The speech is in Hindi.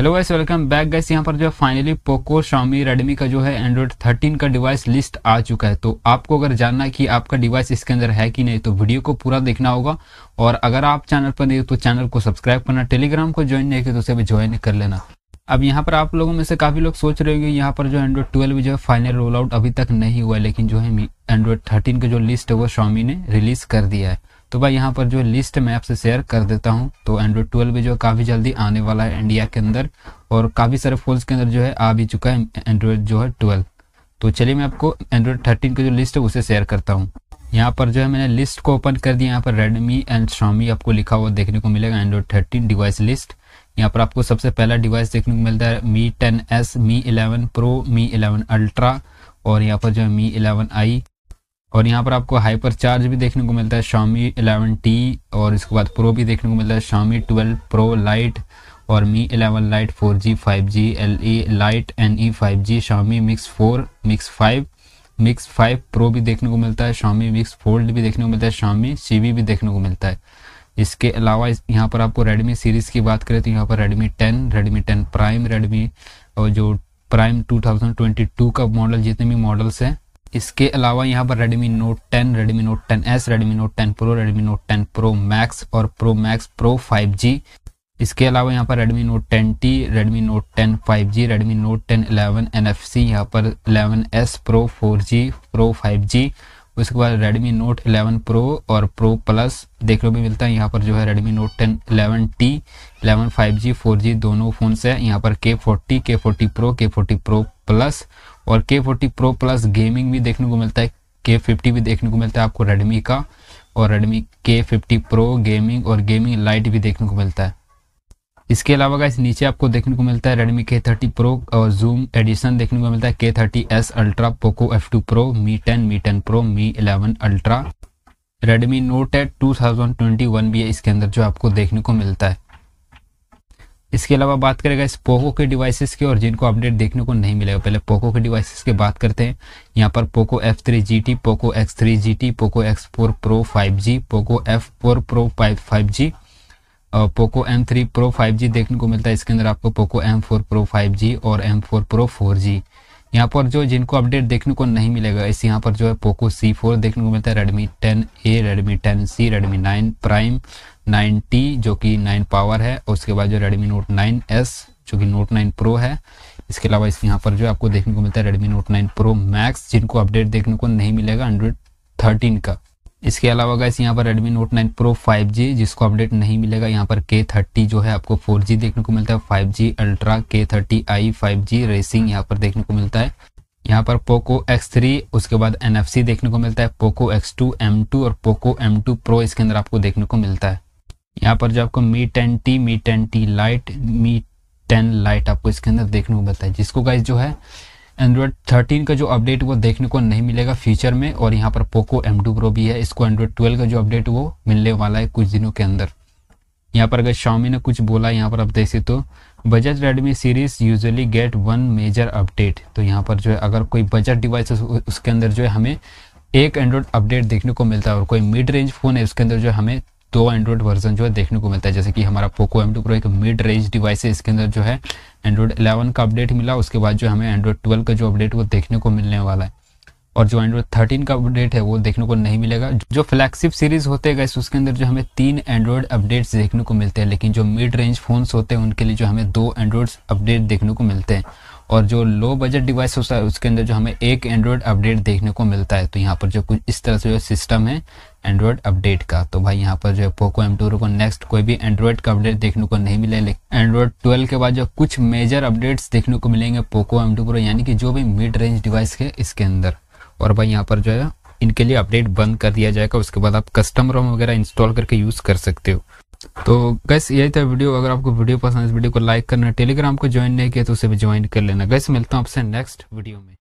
hello guys welcome back guys यहाँ पर जो फाइनली पोको शामी रेडमी का जो है एंड्रॉइड 13 का डिवाइस लिस्ट आ चुका है तो आपको अगर जानना है कि आपका डिवाइस इसके अंदर है कि नहीं तो वीडियो को पूरा देखना होगा और अगर आप चैनल पर नहीं तो चैनल को सब्सक्राइब करना टेलीग्राम को ज्वाइन नहीं किया तो उसे भी ज्वाइन कर लेना अब यहाँ पर आप लोगों में से काफ़ी लोग सोच रहे होंगे यहाँ पर जो एंड्रॉइड ट्वेल्व जो है फाइनल रोल आउट अभी तक नहीं हुआ है लेकिन जो है एंड्रॉइड थर्टीन का जो लिस्ट है वो शॉमी ने रिलीज़ कर दिया है तो भाई यहाँ पर जो लिस्ट मैं आपसे शेयर कर देता हूँ तो एंड्रॉइड ट्वेल्व भी जो काफ़ी जल्दी आने वाला है इंडिया के अंदर और काफ़ी सारे फोन्स के अंदर जो है आ भी चुका है एंड्रॉयड जो है ट्वेल्व तो चलिए मैं आपको एंड्रॉयड थर्टीन की जो लिस्ट है उसे शेयर करता हूँ यहाँ पर जो है मैंने लिस्ट को ओपन कर दिया यहाँ पर रेडमी एंड शॉमी आपको लिखा हुआ देखने को मिलेगा एंड्रॉयड थर्टीन डिवाइस लिस्ट यहाँ पर आपको सबसे पहला डिवाइस देखने को मिलता है Mi ten S Mi eleven pro Mi eleven ultra और यहाँ पर जो है मी इलेवन आई और यहाँ पर आपको हाइपर चार्ज भी देखने को मिलता है शामी 11T और इसके बाद प्रो भी देखने को मिलता है शामी 12 प्रो लाइट और Mi 11 lite 4G 5G LE lite NE 5G Xiaomi Mix 4 Mix 5 Mix 5 pro भी देखने को मिलता है शामी मिक्स फोल्ड भी देखने को मिलता है शामी सी भी देखने को मिलता है इसके अलावा इस यहाँ पर आपको रेडमी सीरीज़ की बात करें तो यहाँ पर Redmi ten Redmi ten prime Redmi और जो प्राइम टू का मॉडल जितने भी मॉडल्स हैं इसके अलावा यहाँ पर Redmi Note 10, Redmi Note 10s, Redmi Note 10 Pro, Redmi Note 10 Pro Max और Pro Max Pro 5G इसके अलावा यहाँ पर Redmi Note 10T, Redmi Note 10 5G, Redmi Note 10 11 NFC यहाँ पर 11s Pro 4G, Pro 5G उसके बाद Redmi Note 11 Pro और Pro Plus देखने को भी मिलता है यहाँ पर जो है Redmi Note 10 11T, 11 5G, 4G दोनों फ़ोन से यहाँ पर K40, K40 Pro, K40 Pro Plus और के फोर्टी प्रो प्लस गेमिंग भी देखने को मिलता है K50 भी देखने को मिलता है आपको रेडमी का और Redmi K fifty pro gaming और गेमिंग लाइट भी देखने को मिलता है इसके अलावा इस नीचे आपको देखने को मिलता है रेडमी के थर्टी प्रो और जूम एडिशन देखने को मिलता है K thirty S ultra Poco F two pro Mi ten Mi ten pro Mi eleven ultra Redmi note eight two thousand twenty one भी है इसके अंदर जो आपको देखने को मिलता है इसके अलावा बात करेगा इस पोको के डिवाइसेस की और जिनको अपडेट देखने को नहीं मिलेगा पहले पोको के डिवाइसेस की बात करते हैं यहाँ पर Poco F three G T Poco X three G T Poco X four pro five G Poco F four pro five five G Poco M three pro five G देखने को मिलता है इसके अंदर आपको Poco M four pro five G और M four pro four G यहाँ पर जो जिनको अपडेट देखने को नहीं मिलेगा इस यहाँ पर जो है पोको सी फोर देखने को मिलता है Redmi ten A Redmi ten C Redmi nine prime nine T जो कि नाइन पावर है और उसके बाद जो रेडमी नोट नाइन एस जो कि नोट नाइन प्रो है इसके अलावा इस यहाँ पर जो आपको देखने को मिलता है Redmi note nine pro max जिनको अपडेट देखने को नहीं मिलेगा एंड्रॉइड थर्टीन का इसके अलावा गैस यहाँ पर Redmi Note 9 Pro 5G जिसको अपडेट नहीं मिलेगा यहाँ पर K30 जो है आपको 4G देखने को मिलता है 5G Ultra K30i 5G racing यहाँ पर देखने को मिलता है यहाँ पर पोको X3 उसके बाद NFC देखने को मिलता है पोको X2 M2 और पोको M2 Pro इसके अंदर आपको देखने को मिलता है यहाँ पर जो आपको Mi 10T Mi 10T Lite Mi 10 Lite आपको इसके अंदर देखने को मिलता है जिसको गैस जो है एंड्रॉयड 13 का जो अपडेट वो देखने को नहीं मिलेगा फ्यूचर में और यहाँ पर पोको एम टू प्रो भी है इसको एंड्रॉयड 12 का जो अपडेट वो मिलने वाला है कुछ दिनों के अंदर यहाँ पर अगर शॉमी ने कुछ बोला यहाँ पर आप देख सकते हो budget Redmi series usually get one major update तो यहाँ पर जो है अगर कोई बजट डिवाइस उसके अंदर जो है हमें एक एंड्रॉयड अपडेट देखने को मिलता है और कोई मिड रेंज फ़ोन है उसके अंदर जो है हमें दो एंड्रॉयड वर्जन जो है देखने को मिलता है जैसे कि हमारा पोको एम टू प्रो एक मिड रेंज डिवाइस है इसके अंदर जो है एंड्रॉयड 11 का अपडेट मिला उसके बाद जो हमें एंड्रॉयड 12 का जो अपडेट वो देखने को मिलने वाला है और जो एंड्रॉयड 13 का अपडेट है वो देखने को नहीं मिलेगा जो फ्लैगशिप सीरीज होते गए उसके अंदर जो हमें तीन एंड्रॉयड अपडेट्स देखने को मिलते हैं लेकिन जो मिड रेंज फोन्स होते हैं उनके लिए जो हमें दो एंड्रॉयड अपडेट देखने को मिलते हैं और जो लो बजट डिवाइस होता है उसके अंदर जो हमें एक एंड्रॉयड अपडेट देखने को मिलता है तो यहाँ पर जो कुछ इस तरह से जो सिस्टम है एंड्रॉयड अपडेट का तो भाई यहाँ पर जो है पोको एम को नेक्स्ट कोई भी एंड्रॉयड का अपडेट देखने को नहीं मिला लेकिन एंड्रॉयड ट्वेल्व के बाद जो कुछ मेजर अपडेट्स देखने को मिलेंगे पोको एम टू प्रो यानी कि जो भी मिड रेंज डिवाइस है इसके अंदर और भाई यहाँ पर जो है इनके लिए अपडेट बंद कर दिया जाएगा उसके बाद आप कस्टम रोम वगैरह इंस्टॉल करके यूज़ कर सकते हो तो गैस यही था वीडियो अगर आपको वीडियो पसंद है इस वीडियो को लाइक करना टेलीग्राम को ज्वाइन नहीं किया तो उसे भी ज्वाइन कर लेना गैस मिलता हूँ आपसे नेक्स्ट वीडियो में